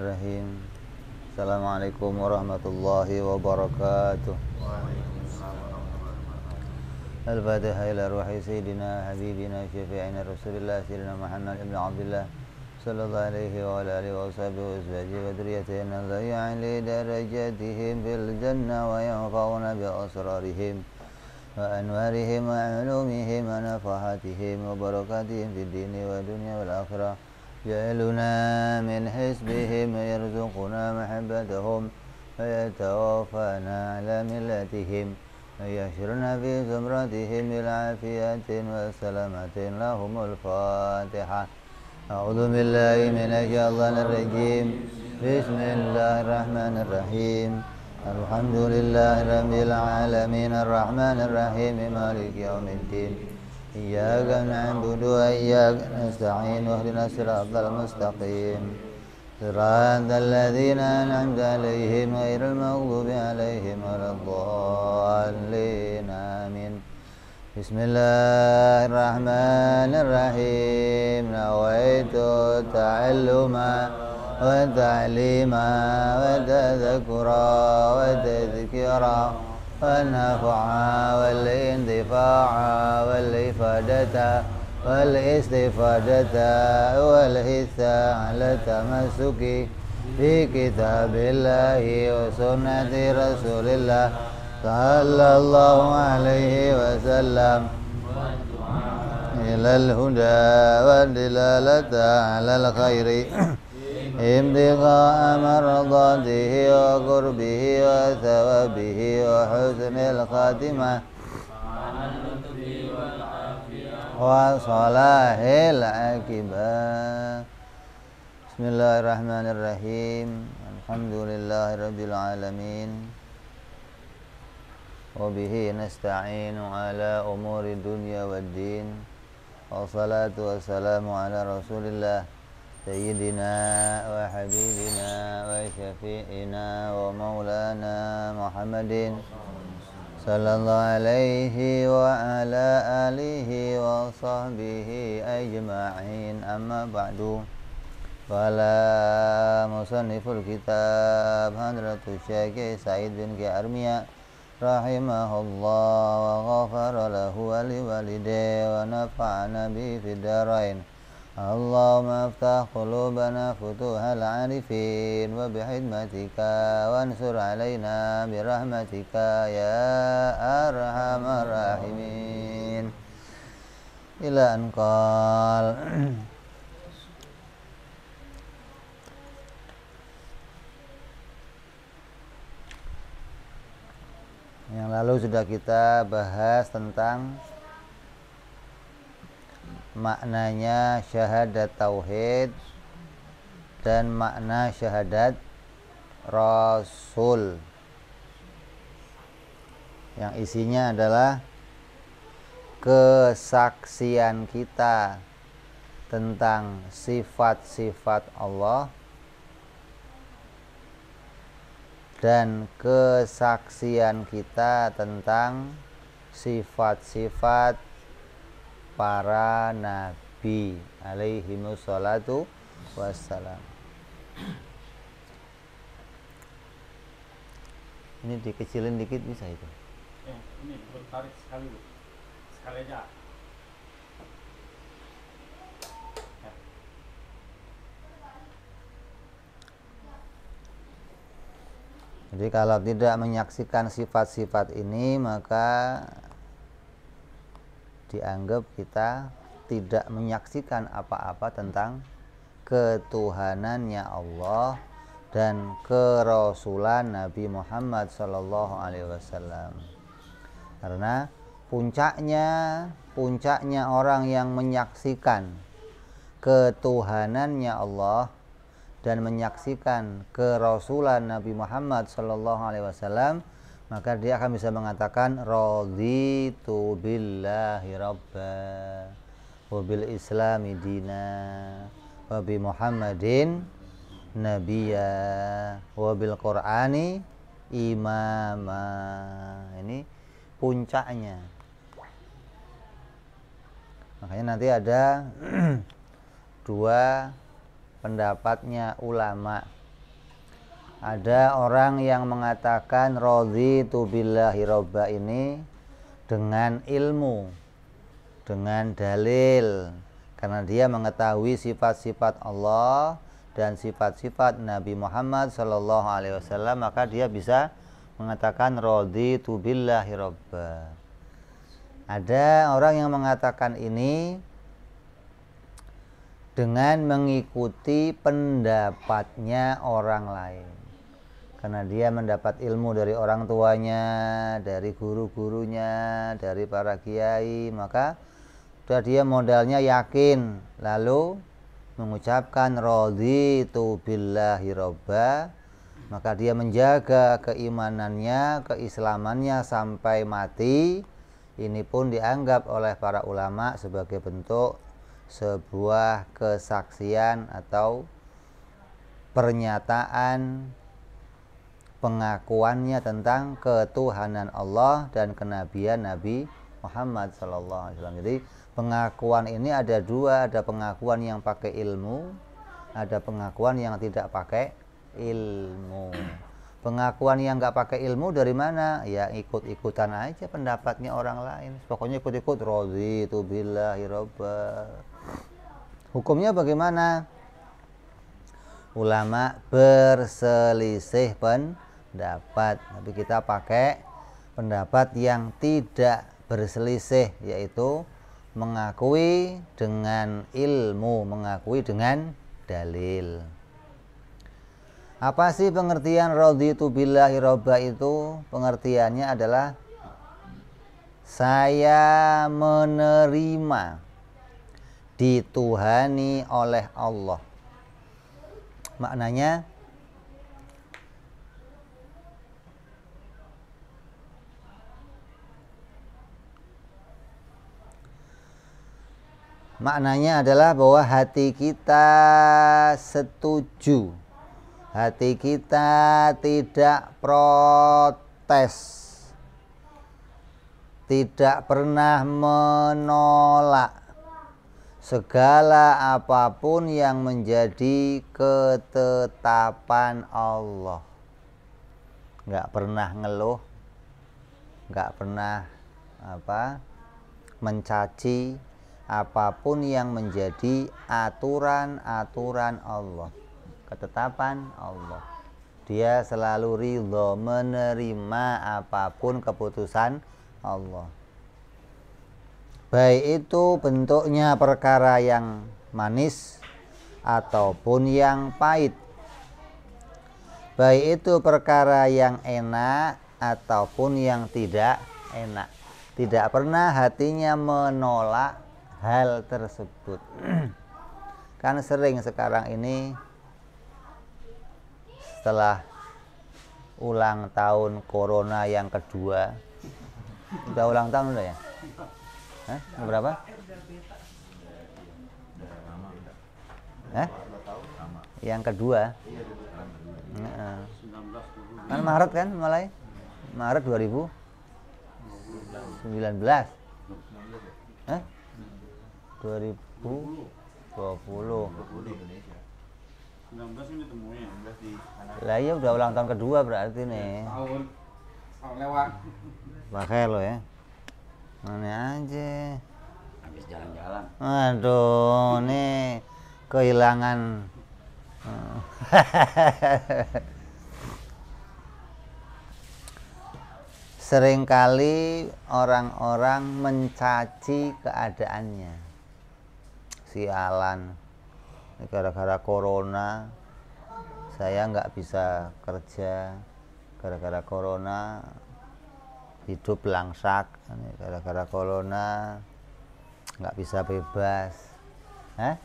الرحيم السلام عليكم ورحمة الله وبركاته الفاتحة إلى روح سيدنا حبيبنا شفيعنا رسول الله سيدنا محمد بن عبد الله صلى الله عليه وعلى آله وصحبه وأزواجه وذريته أن الله درجاتهم في الجنة وينفعون بأسرارهم وأنوارهم وعلومهم ونفحاتهم وبركاتهم في الدين والدنيا والآخرة جعلنا من حزبهم يرزقنا محبتهم ويتوفانا على ملتهم ويحشرنا في زمرتهم بالعافية والسلامة لهم الفاتحة أعوذ بالله من الشيطان الرجيم بسم الله الرحمن الرحيم الحمد لله رب العالمين الرحمن الرحيم مالك يوم الدين إياك نعبد وإياك نستعين واهدنا الصراط المستقيم صراط الذين أنعمت عليهم غير المغضوب عليهم ولا الضالين آمين بسم الله الرحمن الرحيم نويت التعلم والتعليم والتذكر والتذكير والنفع والاندفاع والإفادة والاستفادة والحث على التمسك في كتاب الله وسنة رسول الله صلى الله عليه وسلم إلى الهدى والدلالة على الخير ابتغاء مرضاته وقربه وثوابه وحسن الخاتمة وصلاح العاقبة بسم الله الرحمن الرحيم الحمد لله رب العالمين وبه نستعين على أمور الدنيا والدين والصلاة والسلام على رسول الله سيدنا وحبيبنا وشفيعنا ومولانا محمد صلى الله عليه وعلى آله وصحبه أجمعين أما بعد فلا مصنف الكتاب حضرة الشيخ سعيد بن كأرمية رحمه الله وغفر له ولوالديه ونفعنا به في الدارين اللهم افتح قلوبنا فتوح العارفين وبحكمتك وانصر علينا برحمتك يا أرحم الراحمين إلى أن قال yang lalu sudah kita bahas tentang maknanya syahadat tauhid dan makna syahadat rasul yang isinya adalah kesaksian kita tentang sifat-sifat Allah dan kesaksian kita tentang sifat-sifat para nabi alaihi wassalatu wassalam ini dikecilin dikit bisa itu eh, ini tertarik sekali sekali aja ya. Jadi kalau tidak menyaksikan sifat-sifat ini maka dianggap kita tidak menyaksikan apa-apa tentang ketuhanannya Allah dan kerasulan Nabi Muhammad Shallallahu Alaihi Wasallam karena puncaknya puncaknya orang yang menyaksikan ketuhanannya Allah dan menyaksikan kerasulan Nabi Muhammad Shallallahu Alaihi Wasallam maka dia akan bisa mengatakan raditu billahi rabba wa bil islami dina wa bi muhammadin nabiya wa bil qur'ani imama ini puncaknya makanya nanti ada dua pendapatnya ulama' Ada orang yang mengatakan tu billahi robba ini dengan ilmu, dengan dalil, karena dia mengetahui sifat-sifat Allah dan sifat-sifat Nabi Muhammad Shallallahu Alaihi Wasallam maka dia bisa mengatakan tu billahi robba. Ada orang yang mengatakan ini dengan mengikuti pendapatnya orang lain karena dia mendapat ilmu dari orang tuanya, dari guru-gurunya, dari para kiai, maka sudah dia modalnya yakin, lalu mengucapkan rodi tu billahi robba, maka dia menjaga keimanannya, keislamannya sampai mati. Ini pun dianggap oleh para ulama sebagai bentuk sebuah kesaksian atau pernyataan pengakuannya tentang ketuhanan Allah dan kenabian Nabi Muhammad Sallallahu Alaihi Wasallam. Jadi pengakuan ini ada dua, ada pengakuan yang pakai ilmu, ada pengakuan yang tidak pakai ilmu. Pengakuan yang nggak pakai ilmu dari mana? Ya ikut-ikutan aja pendapatnya orang lain. Pokoknya ikut-ikut rozi itu billahi robba. Hukumnya bagaimana? Ulama berselisih pendapat pendapat tapi kita pakai pendapat yang tidak berselisih yaitu mengakui dengan ilmu mengakui dengan dalil apa sih pengertian raditu billahi robba itu pengertiannya adalah saya menerima dituhani oleh Allah maknanya Maknanya adalah bahwa hati kita setuju. Hati kita tidak protes. Tidak pernah menolak segala apapun yang menjadi ketetapan Allah. Nggak pernah ngeluh, nggak pernah apa mencaci, apapun yang menjadi aturan-aturan Allah ketetapan Allah dia selalu ridho menerima apapun keputusan Allah baik itu bentuknya perkara yang manis ataupun yang pahit baik itu perkara yang enak ataupun yang tidak enak tidak pernah hatinya menolak hal tersebut kan sering sekarang ini setelah ulang tahun corona yang kedua udah ulang tahun udah ya Hah? berapa Hah? yang kedua kan Maret kan mulai Maret 2019 Hah? 2020. Lah iya udah ulang tahun kedua berarti nih. Iya, tahun lewat. Pakai lo ya. Mana aja. Habis jalan-jalan. Aduh, nih kehilangan Seringkali orang-orang mencaci keadaannya sialan gara-gara corona saya nggak bisa kerja gara-gara corona hidup langsak gara-gara corona nggak bisa bebas eh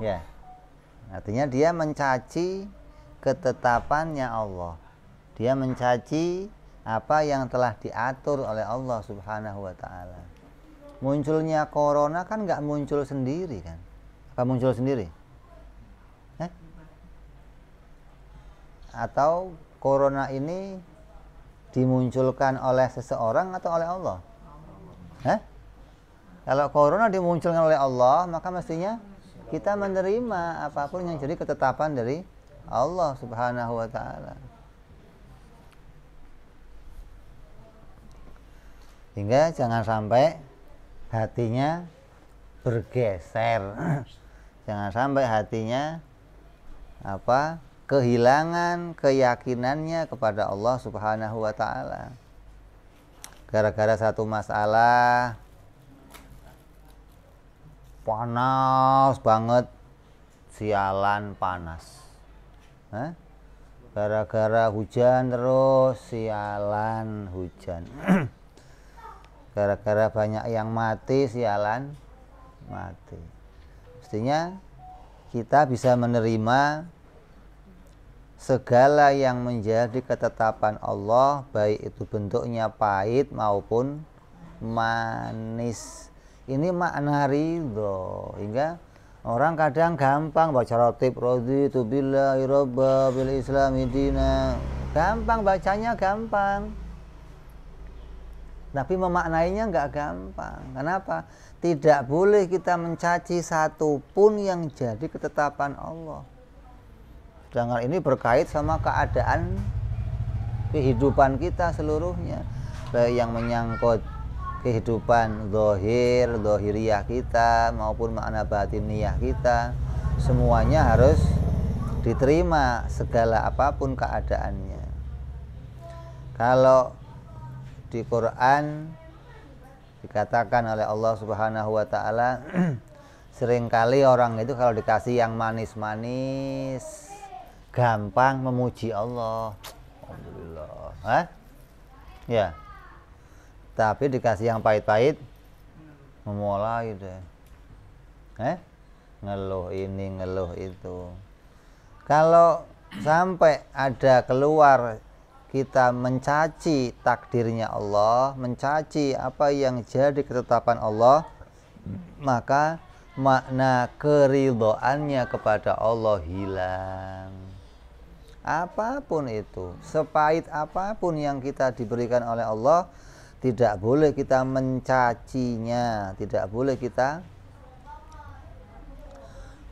ya artinya dia mencaci ketetapannya Allah dia mencaci apa yang telah diatur oleh Allah subhanahu wa ta'ala munculnya corona kan nggak muncul sendiri kan apa muncul sendiri eh? atau corona ini dimunculkan oleh seseorang atau oleh Allah eh? kalau corona dimunculkan oleh Allah maka mestinya kita menerima apapun yang jadi ketetapan dari Allah subhanahu wa ta'ala Hingga jangan sampai hatinya bergeser jangan sampai hatinya apa kehilangan keyakinannya kepada Allah Subhanahu wa taala gara-gara satu masalah panas banget sialan panas gara-gara hujan terus sialan hujan gara-gara banyak yang mati sialan mati mestinya kita bisa menerima segala yang menjadi ketetapan Allah baik itu bentuknya pahit maupun manis ini makna ridho hingga orang kadang gampang baca rotib rodi itu bila iroba ya bila islam idina gampang bacanya gampang tapi memaknainya nggak gampang. Kenapa? Tidak boleh kita mencaci satu pun yang jadi ketetapan Allah. Sedangkan ini berkait sama keadaan kehidupan kita seluruhnya. Baik yang menyangkut kehidupan dohir, dohiriah kita maupun makna batiniah kita. Semuanya harus diterima segala apapun keadaannya. Kalau di Quran dikatakan oleh Allah Subhanahu wa taala seringkali orang itu kalau dikasih yang manis-manis gampang memuji Allah. Alhamdulillah. Hah? Ya. Tapi dikasih yang pahit-pahit memulai deh. Eh? Ngeluh ini, ngeluh itu. Kalau sampai ada keluar kita mencaci takdirnya Allah, mencaci apa yang jadi ketetapan Allah, maka makna keridoannya kepada Allah hilang. Apapun itu, sepahit apapun yang kita diberikan oleh Allah, tidak boleh kita mencacinya, tidak boleh kita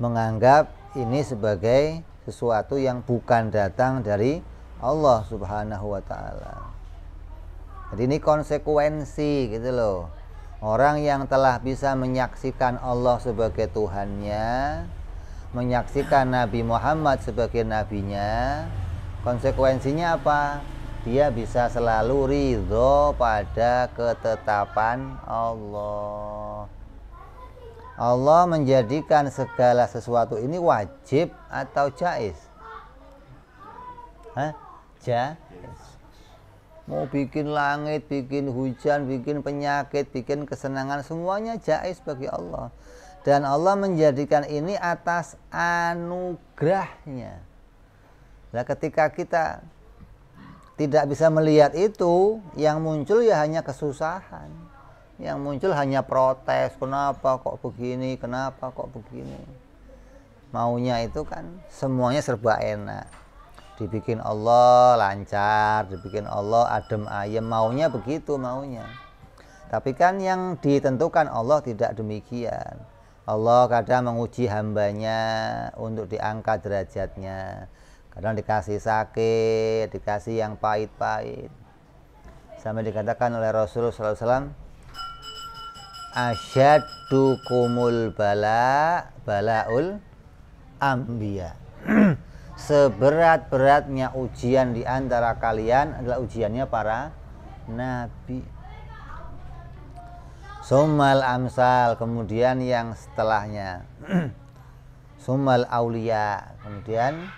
menganggap ini sebagai sesuatu yang bukan datang dari Allah Subhanahu wa taala. Jadi ini konsekuensi gitu loh. Orang yang telah bisa menyaksikan Allah sebagai Tuhannya, menyaksikan Nabi Muhammad sebagai nabinya, konsekuensinya apa? Dia bisa selalu ridho pada ketetapan Allah. Allah menjadikan segala sesuatu ini wajib atau jais? Hah? mau bikin langit, bikin hujan, bikin penyakit, bikin kesenangan, semuanya jais bagi Allah. Dan Allah menjadikan ini atas anugerahnya. Nah, ketika kita tidak bisa melihat itu, yang muncul ya hanya kesusahan. Yang muncul hanya protes, kenapa kok begini, kenapa kok begini. Maunya itu kan semuanya serba enak dibikin Allah lancar, dibikin Allah adem ayem, maunya begitu maunya. Tapi kan yang ditentukan Allah tidak demikian. Allah kadang menguji hambanya untuk diangkat derajatnya. Kadang dikasih sakit, dikasih yang pahit-pahit. Sampai dikatakan oleh Rasulullah SAW, Asyadukumul bala balaul ambiya. seberat-beratnya ujian di antara kalian adalah ujiannya para nabi. Sumal amsal, kemudian yang setelahnya. Sumal aulia, kemudian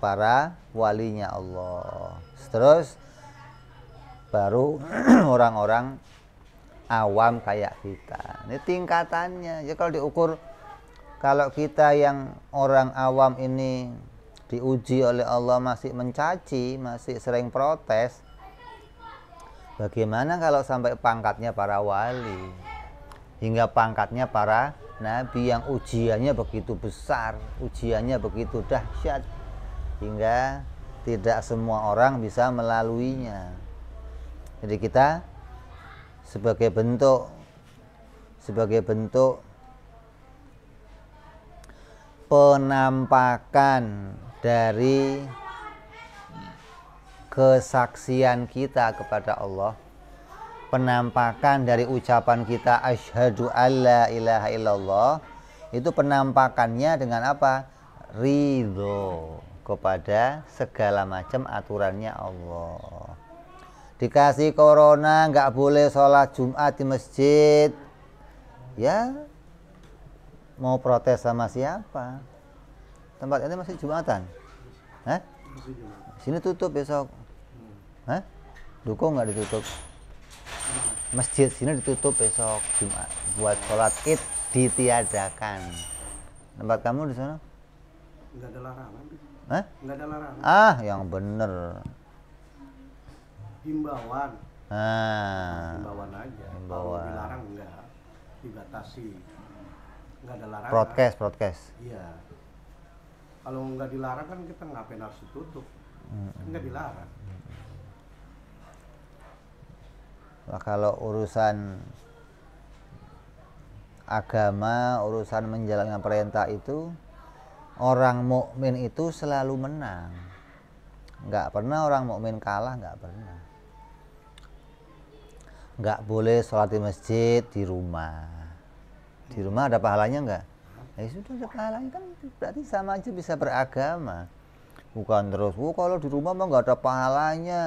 para walinya Allah. Terus baru orang-orang awam kayak kita. Ini tingkatannya. Jadi ya, kalau diukur kalau kita yang orang awam ini diuji oleh Allah masih mencaci, masih sering protes. Bagaimana kalau sampai pangkatnya para wali? Hingga pangkatnya para nabi yang ujiannya begitu besar, ujiannya begitu dahsyat hingga tidak semua orang bisa melaluinya. Jadi kita sebagai bentuk sebagai bentuk penampakan dari kesaksian kita kepada Allah penampakan dari ucapan kita asyhadu alla ilaha illallah itu penampakannya dengan apa ridho kepada segala macam aturannya Allah dikasih corona nggak boleh sholat Jumat di masjid ya mau protes sama siapa tempat ini masih jumatan eh? sini tutup besok eh? dukung nggak ditutup masjid sini ditutup besok Jumat buat sholat id ditiadakan tempat kamu di sana nggak ada larangan eh? nggak ada larangan ah yang bener himbauan ah himbauan aja himbauan Kalau dilarang enggak dibatasi nggak ada larangan broadcast broadcast iya kalau nggak dilarang kan kita ngapain harus ditutup hmm. nggak dilarang nah, kalau urusan agama urusan menjalankan perintah itu orang mukmin itu selalu menang nggak pernah orang mukmin kalah nggak pernah nggak boleh sholat di masjid di rumah di rumah ada pahalanya nggak ya sudah sekarang kan berarti sama aja bisa beragama bukan terus oh, kalau di rumah mah nggak ada pahalanya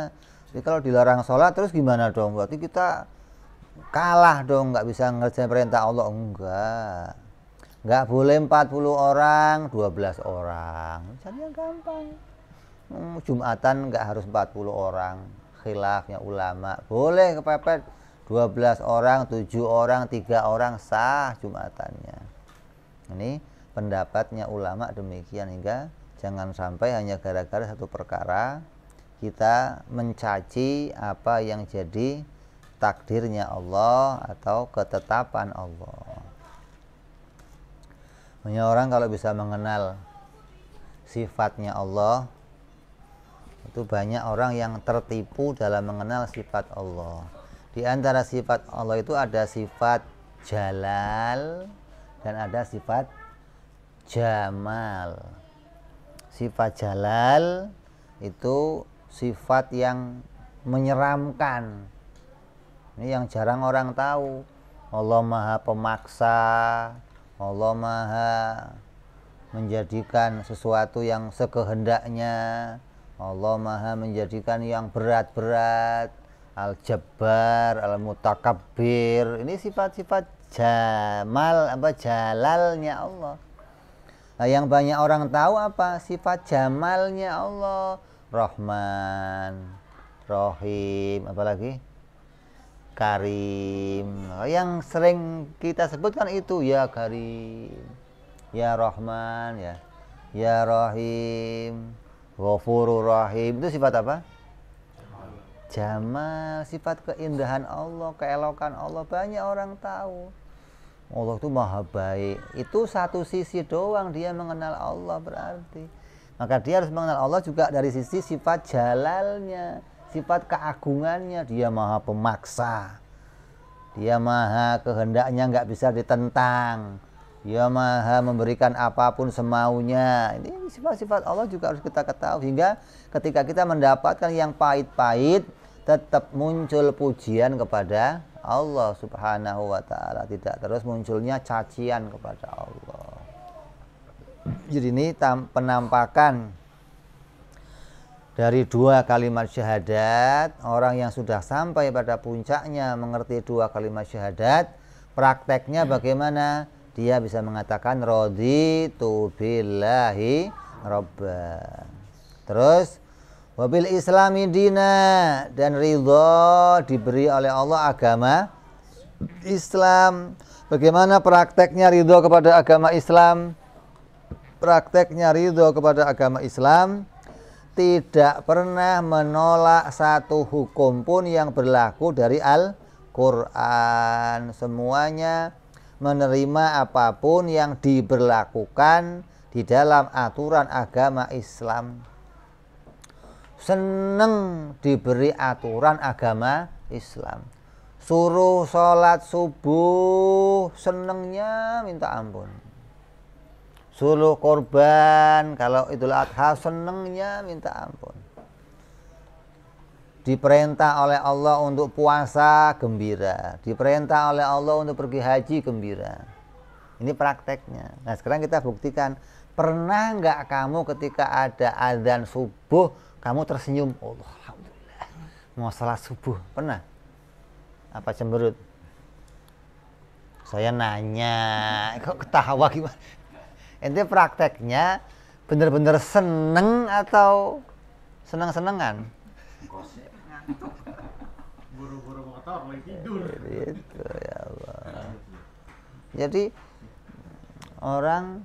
jadi kalau dilarang sholat terus gimana dong berarti kita kalah dong nggak bisa ngerjain perintah Allah enggak nggak boleh 40 orang 12 orang cari yang gampang hmm, Jumatan nggak harus 40 orang khilafnya ulama boleh kepepet 12 orang 7 orang 3 orang sah Jumatannya ini pendapatnya ulama demikian hingga jangan sampai hanya gara-gara satu perkara kita mencaci apa yang jadi takdirnya Allah atau ketetapan Allah. Hanya orang kalau bisa mengenal sifatnya Allah itu banyak orang yang tertipu dalam mengenal sifat Allah. Di antara sifat Allah itu ada sifat jalal, dan ada sifat jamal sifat jalal itu sifat yang menyeramkan ini yang jarang orang tahu Allah maha pemaksa Allah maha menjadikan sesuatu yang sekehendaknya Allah maha menjadikan yang berat-berat Al-Jabbar, Al-Mutakabbir ini sifat-sifat jamal apa jalalnya Allah nah, yang banyak orang tahu apa sifat jamalnya Allah Rahman Rohim apalagi Karim nah, yang sering kita sebutkan itu ya Karim ya Rahman ya ya Rahim Ghafurur Rahim itu sifat apa jamal, sifat keindahan Allah, keelokan Allah banyak orang tahu. Allah itu maha baik. Itu satu sisi doang dia mengenal Allah berarti. Maka dia harus mengenal Allah juga dari sisi sifat jalalnya, sifat keagungannya. Dia maha pemaksa. Dia maha kehendaknya nggak bisa ditentang. Ya maha memberikan apapun semaunya. Ini sifat-sifat Allah juga harus kita ketahui. Hingga ketika kita mendapatkan yang pahit-pahit, tetap muncul pujian kepada Allah subhanahu wa ta'ala. Tidak terus munculnya cacian kepada Allah. Jadi ini penampakan dari dua kalimat syahadat orang yang sudah sampai pada puncaknya mengerti dua kalimat syahadat prakteknya bagaimana dia bisa mengatakan raditu bilahi robba. Terus wabil islami dina dan ridho diberi oleh Allah agama Islam. Bagaimana prakteknya ridho kepada agama Islam? Prakteknya ridho kepada agama Islam tidak pernah menolak satu hukum pun yang berlaku dari Al-Quran. Semuanya menerima apapun yang diberlakukan di dalam aturan agama Islam. Seneng diberi aturan agama Islam. Suruh sholat subuh, senengnya minta ampun. Suruh korban, kalau idul adha, senengnya minta ampun diperintah oleh Allah untuk puasa gembira, diperintah oleh Allah untuk pergi haji gembira. Ini prakteknya. Nah sekarang kita buktikan pernah nggak kamu ketika ada adzan subuh kamu tersenyum Allah alhamdulillah mau salat subuh pernah apa cemberut saya nanya kok ketawa gimana Ini prakteknya benar-benar seneng atau seneng-senengan buru-buru motor lagi tidur gitu ya Allah jadi orang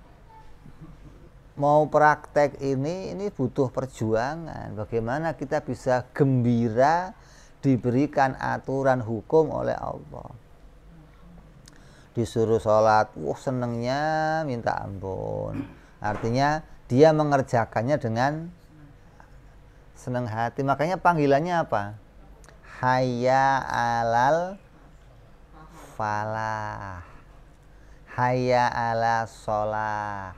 mau praktek ini ini butuh perjuangan bagaimana kita bisa gembira diberikan aturan hukum oleh Allah disuruh sholat wah uh, senengnya minta ampun artinya dia mengerjakannya dengan senang hati. Makanya panggilannya apa? Hayya alal falah. Hayya ala sholah.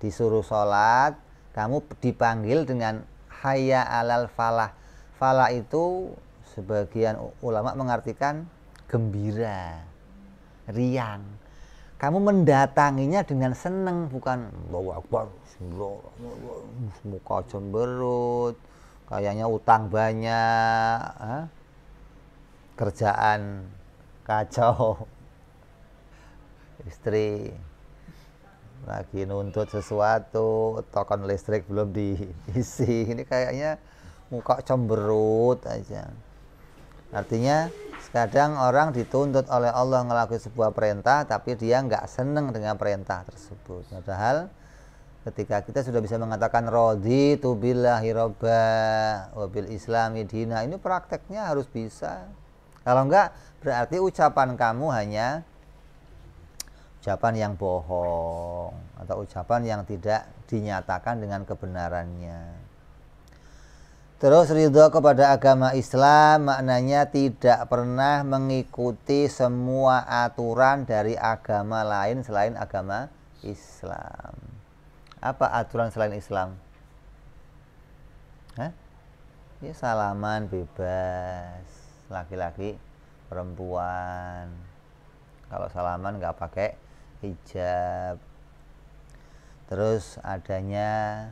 Disuruh sholat, kamu dipanggil dengan hayya alal falah. Falah itu sebagian ulama mengartikan gembira, riang. Kamu mendatanginya dengan senang, bukan bawa Akbar, muka cemberut, kayaknya utang banyak kerjaan kacau istri lagi nuntut sesuatu token listrik belum diisi ini kayaknya muka cemberut aja artinya kadang orang dituntut oleh Allah ngelakuin sebuah perintah tapi dia nggak seneng dengan perintah tersebut padahal ketika kita sudah bisa mengatakan rodi tu billahi robba wabil islami dina ini prakteknya harus bisa kalau enggak berarti ucapan kamu hanya ucapan yang bohong atau ucapan yang tidak dinyatakan dengan kebenarannya terus ridho kepada agama Islam maknanya tidak pernah mengikuti semua aturan dari agama lain selain agama Islam apa aturan selain Islam? Hah? Ya salaman bebas, laki-laki, perempuan. Kalau salaman nggak pakai hijab. Terus adanya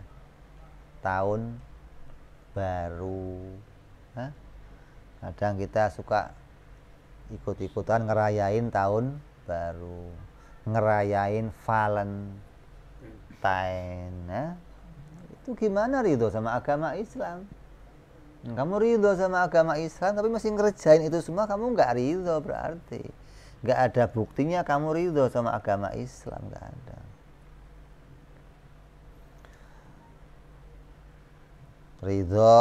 tahun baru. Hah? Kadang kita suka ikut-ikutan ngerayain tahun baru, ngerayain Valentine Palestine ya. itu gimana ridho sama agama Islam kamu ridho sama agama Islam tapi masih ngerjain itu semua kamu nggak ridho berarti nggak ada buktinya kamu ridho sama agama Islam nggak ada ridho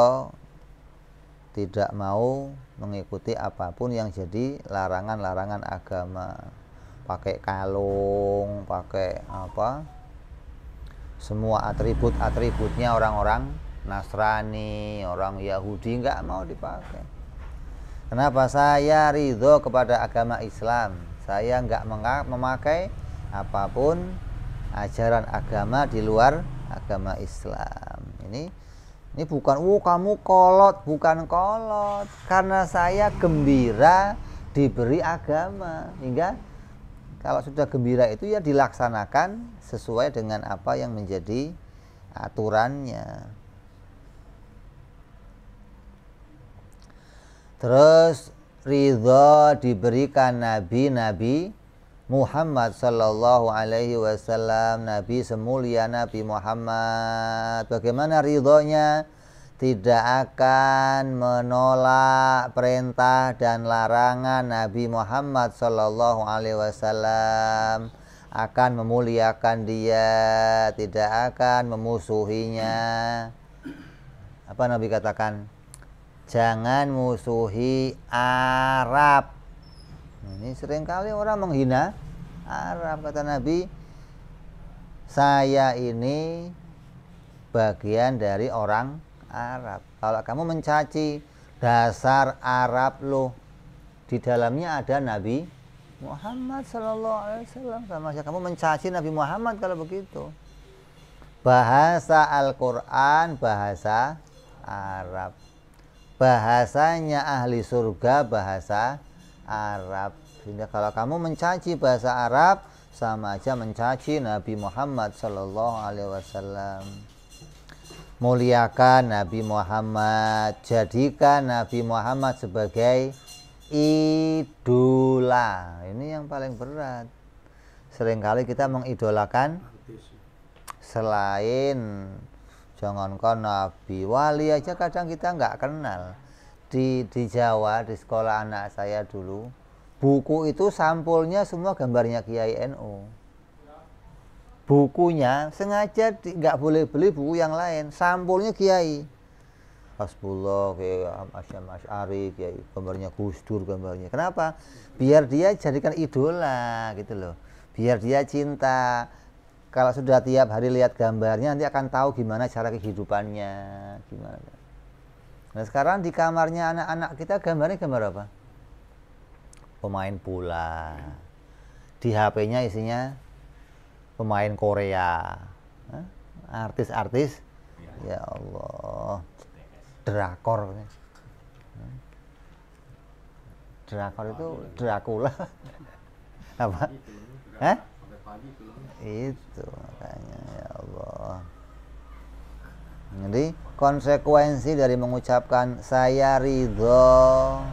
tidak mau mengikuti apapun yang jadi larangan-larangan agama pakai kalung pakai apa semua atribut-atributnya orang-orang Nasrani, orang Yahudi nggak mau dipakai. Kenapa saya ridho kepada agama Islam? Saya nggak memakai apapun ajaran agama di luar agama Islam. Ini ini bukan, oh kamu kolot, bukan kolot. Karena saya gembira diberi agama, hingga kalau sudah gembira itu ya dilaksanakan sesuai dengan apa yang menjadi aturannya. Terus ridho diberikan nabi-nabi Muhammad Sallallahu Alaihi Wasallam Nabi semulia Nabi Muhammad Bagaimana ridhonya? tidak akan menolak perintah dan larangan Nabi Muhammad Shallallahu Alaihi Wasallam akan memuliakan dia tidak akan memusuhinya apa Nabi katakan jangan musuhi Arab ini seringkali orang menghina Arab kata Nabi saya ini bagian dari orang Arab. Kalau kamu mencaci dasar Arab lo, di dalamnya ada Nabi Muhammad Sallallahu Alaihi Wasallam sama saja kamu mencaci Nabi Muhammad kalau begitu. Bahasa Al-Quran bahasa Arab. Bahasanya ahli surga bahasa Arab. Sehingga kalau kamu mencaci bahasa Arab sama aja mencaci Nabi Muhammad Sallallahu Alaihi Wasallam muliakan Nabi Muhammad, jadikan Nabi Muhammad sebagai idola. Ini yang paling berat. Seringkali kita mengidolakan selain jangan kau nabi wali aja kadang kita nggak kenal di di Jawa di sekolah anak saya dulu buku itu sampulnya semua gambarnya Kiai NU NO bukunya sengaja nggak boleh beli buku yang lain sampulnya kiai Hasbullah, Kiai Asyam Asyari, Kiai gambarnya Gus Dur gambarnya. Kenapa? Biar dia jadikan idola gitu loh. Biar dia cinta. Kalau sudah tiap hari lihat gambarnya nanti akan tahu gimana cara kehidupannya, gimana. Nah sekarang di kamarnya anak-anak kita gambarnya gambar apa? Pemain bola. Di HP-nya isinya pemain Korea, artis-artis, ya. ya Allah, drakor, drakor itu Dracula, apa? Eh? Itu makanya ya Allah. Jadi konsekuensi dari mengucapkan saya ridho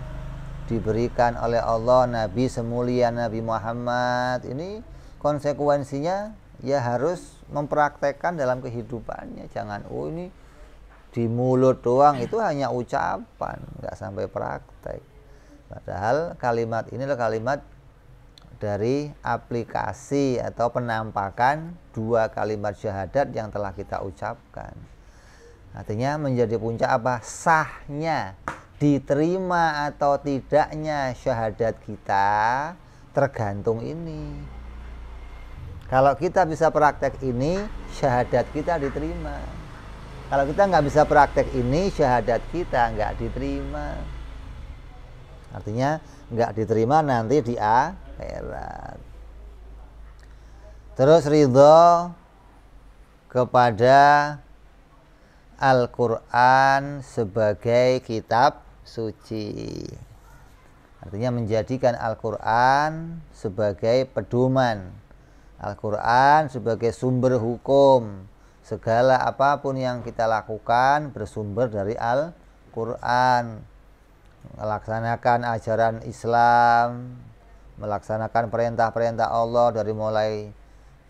diberikan oleh Allah Nabi semulia Nabi Muhammad ini konsekuensinya ya harus mempraktekkan dalam kehidupannya jangan oh ini di mulut doang itu hanya ucapan nggak sampai praktek padahal kalimat ini adalah kalimat dari aplikasi atau penampakan dua kalimat syahadat yang telah kita ucapkan artinya menjadi puncak apa sahnya diterima atau tidaknya syahadat kita tergantung ini kalau kita bisa praktek ini, syahadat kita diterima. Kalau kita nggak bisa praktek ini, syahadat kita nggak diterima. Artinya nggak diterima nanti di akhirat. Terus ridho kepada Al-Quran sebagai kitab suci. Artinya menjadikan Al-Quran sebagai pedoman Al-Quran sebagai sumber hukum. Segala apapun yang kita lakukan bersumber dari Al-Quran. Melaksanakan ajaran Islam, melaksanakan perintah-perintah Allah dari mulai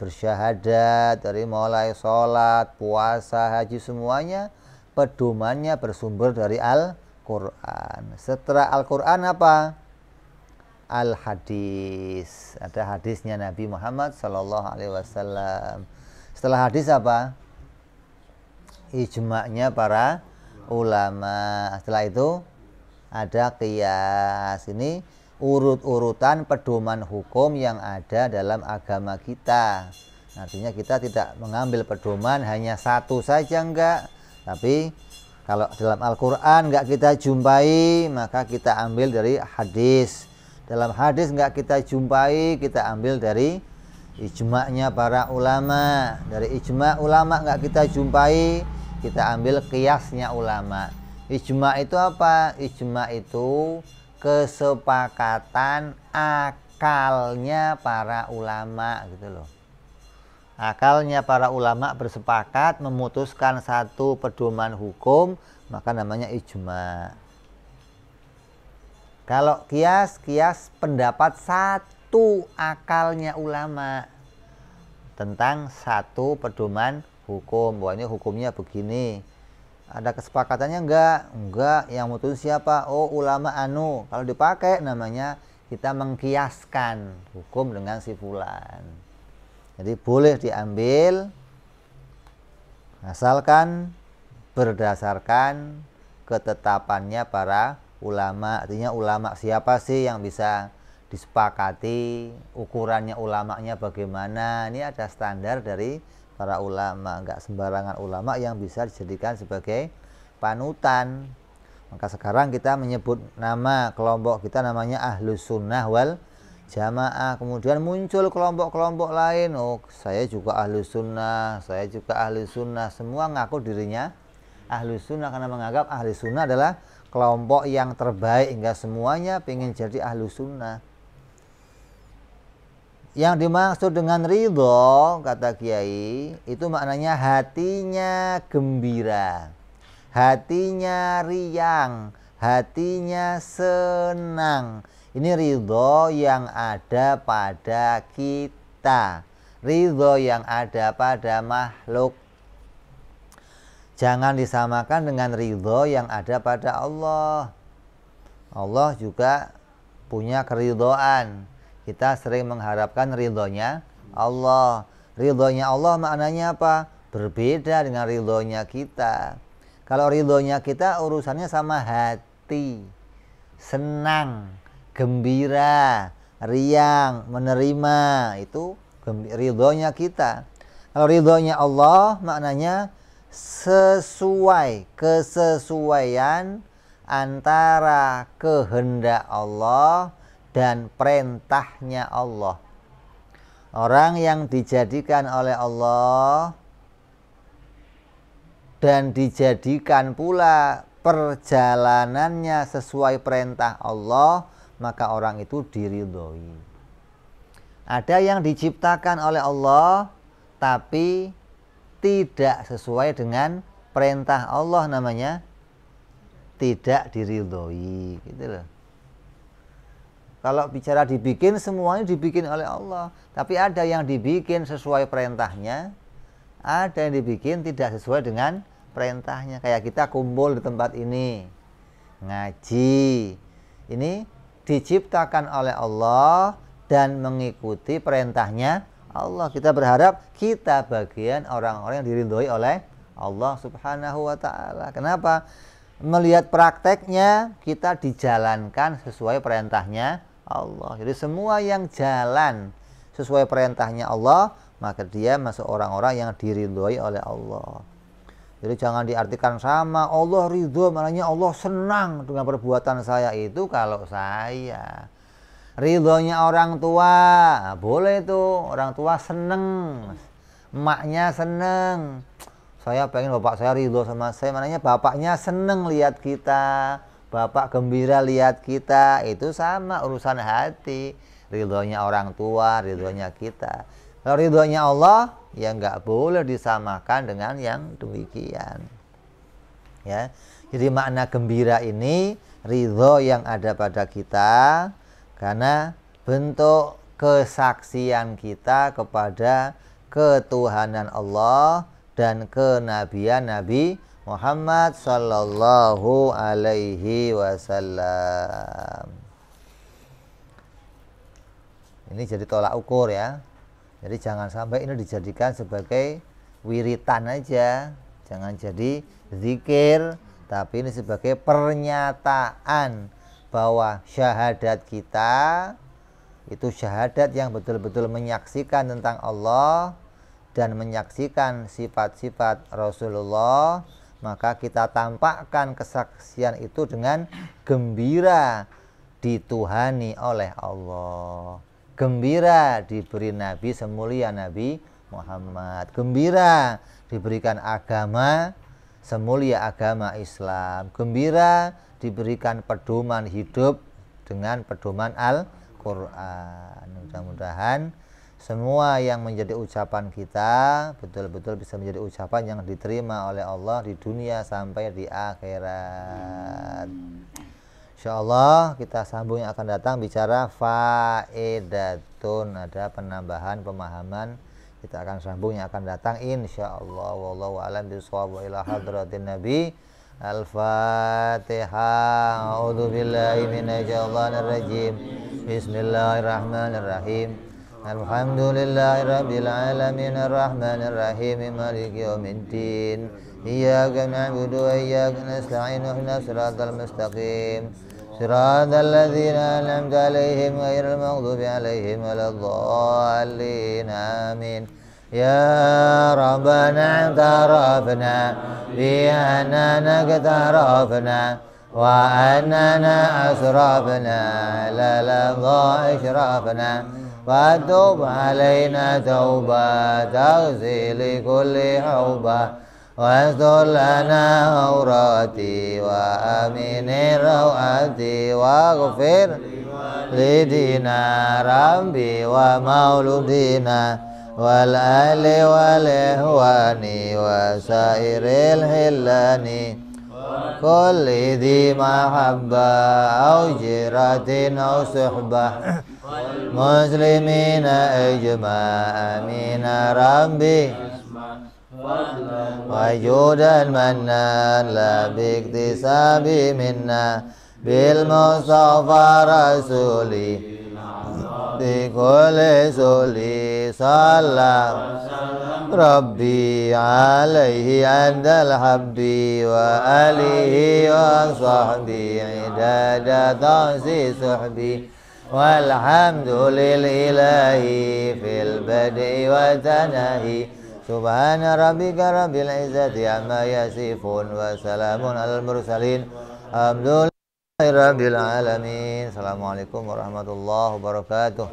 bersyahadat, dari mulai sholat, puasa, haji semuanya pedomannya bersumber dari Al-Quran. Setelah Al-Quran apa? al hadis ada hadisnya Nabi Muhammad Shallallahu Alaihi Wasallam setelah hadis apa ijma'nya para ulama setelah itu ada kias ini urut-urutan pedoman hukum yang ada dalam agama kita artinya kita tidak mengambil pedoman hanya satu saja enggak tapi kalau dalam Al-Quran enggak kita jumpai maka kita ambil dari hadis dalam hadis nggak kita jumpai kita ambil dari ijma'nya para ulama dari ijma ulama nggak kita jumpai kita ambil kiasnya ulama ijma itu apa ijma itu kesepakatan akalnya para ulama gitu loh akalnya para ulama bersepakat memutuskan satu pedoman hukum maka namanya ijma' Kalau kias, kias pendapat satu akalnya ulama tentang satu pedoman hukum. Bahwa ini hukumnya begini. Ada kesepakatannya enggak? Enggak. Yang mutus siapa? Oh ulama anu. Kalau dipakai namanya kita mengkiaskan hukum dengan si fulan. Jadi boleh diambil asalkan berdasarkan ketetapannya para ulama artinya ulama siapa sih yang bisa disepakati ukurannya ulamanya bagaimana ini ada standar dari para ulama nggak sembarangan ulama yang bisa dijadikan sebagai panutan maka sekarang kita menyebut nama kelompok kita namanya ahlus sunnah wal jamaah kemudian muncul kelompok-kelompok lain oh saya juga ahlus sunnah saya juga ahlus sunnah semua ngaku dirinya ahlus sunnah karena menganggap ahlus sunnah adalah kelompok yang terbaik hingga semuanya ingin jadi ahlu sunnah yang dimaksud dengan ridho kata kiai itu maknanya hatinya gembira hatinya riang hatinya senang ini ridho yang ada pada kita ridho yang ada pada makhluk Jangan disamakan dengan ridho yang ada pada Allah. Allah juga punya keridhoan. Kita sering mengharapkan ridhonya Allah. Ridhonya Allah maknanya apa? Berbeda dengan ridhonya kita. Kalau ridhonya kita urusannya sama hati. Senang, gembira, riang, menerima. Itu ridhonya kita. Kalau ridhonya Allah maknanya sesuai kesesuaian antara kehendak Allah dan perintahnya Allah. Orang yang dijadikan oleh Allah dan dijadikan pula perjalanannya sesuai perintah Allah, maka orang itu diridhoi. Ada yang diciptakan oleh Allah tapi tidak sesuai dengan perintah Allah namanya tidak diridhoi gitu loh. Kalau bicara dibikin semuanya dibikin oleh Allah, tapi ada yang dibikin sesuai perintahnya, ada yang dibikin tidak sesuai dengan perintahnya. Kayak kita kumpul di tempat ini ngaji. Ini diciptakan oleh Allah dan mengikuti perintahnya Allah. Kita berharap kita bagian orang-orang yang dirindui oleh Allah Subhanahu wa taala. Kenapa? Melihat prakteknya kita dijalankan sesuai perintahnya Allah. Jadi semua yang jalan sesuai perintahnya Allah, maka dia masuk orang-orang yang dirindui oleh Allah. Jadi jangan diartikan sama Allah ridho, maknanya Allah senang dengan perbuatan saya itu kalau saya ridhonya orang tua nah, boleh tuh orang tua seneng emaknya seneng saya pengen bapak saya ridho sama saya mananya bapaknya seneng lihat kita bapak gembira lihat kita itu sama urusan hati ridhonya orang tua ridhonya kita kalau ridhonya Allah ya nggak boleh disamakan dengan yang demikian ya jadi makna gembira ini ridho yang ada pada kita karena bentuk kesaksian kita kepada ketuhanan Allah dan kenabian Nabi Muhammad Sallallahu Alaihi Wasallam. Ini jadi tolak ukur ya. Jadi jangan sampai ini dijadikan sebagai wiritan aja. Jangan jadi zikir, tapi ini sebagai pernyataan bahwa syahadat kita itu syahadat yang betul-betul menyaksikan tentang Allah dan menyaksikan sifat-sifat Rasulullah maka kita tampakkan kesaksian itu dengan gembira dituhani oleh Allah gembira diberi Nabi semulia Nabi Muhammad gembira diberikan agama semulia agama Islam gembira diberikan pedoman hidup dengan pedoman Al-Quran. Mudah-mudahan semua yang menjadi ucapan kita betul-betul bisa menjadi ucapan yang diterima oleh Allah di dunia sampai di akhirat. Insya Allah kita sambung yang akan datang bicara faedatun ada penambahan pemahaman kita akan sambung yang akan datang insya Allah wallahu a'lam bishawab ila nabi الفاتحة أعوذ بالله من الشيطان الرجيم بسم الله الرحمن الرحيم الحمد لله رب العالمين الرحمن الرحيم مالك يوم الدين إياك نعبد وإياك نستعين اهدنا الصراط المستقيم صراط الذين أنعمت عليهم غير المغضوب عليهم ولا الضالين آمين يا ربنا اعترفنا بأننا اقترفنا وأننا أسرفنا لظى إشرفنا فتوب علينا توبة تغزي لكل حوبة واستر لنا عوراتي وأمن روعتي واغفر لدينا ربي ومولدينا والأهل والإخوان وسائر الهلان كل ذي محبة أو جيرة أو صحبة مسلمين أجمع أمين ربي وجودا منا لا باكتساب منا بالمصطفى رسولي di kulli suli salam Rabbi alaihi andal wa alihi wa sahbi idada ta'si suhbi walhamdulillahi fil badi wa tanahi سبحان ربك رب العزة عما يصفون وسلام على المرسلين Rabbil Alamin Assalamualaikum warahmatullahi wabarakatuh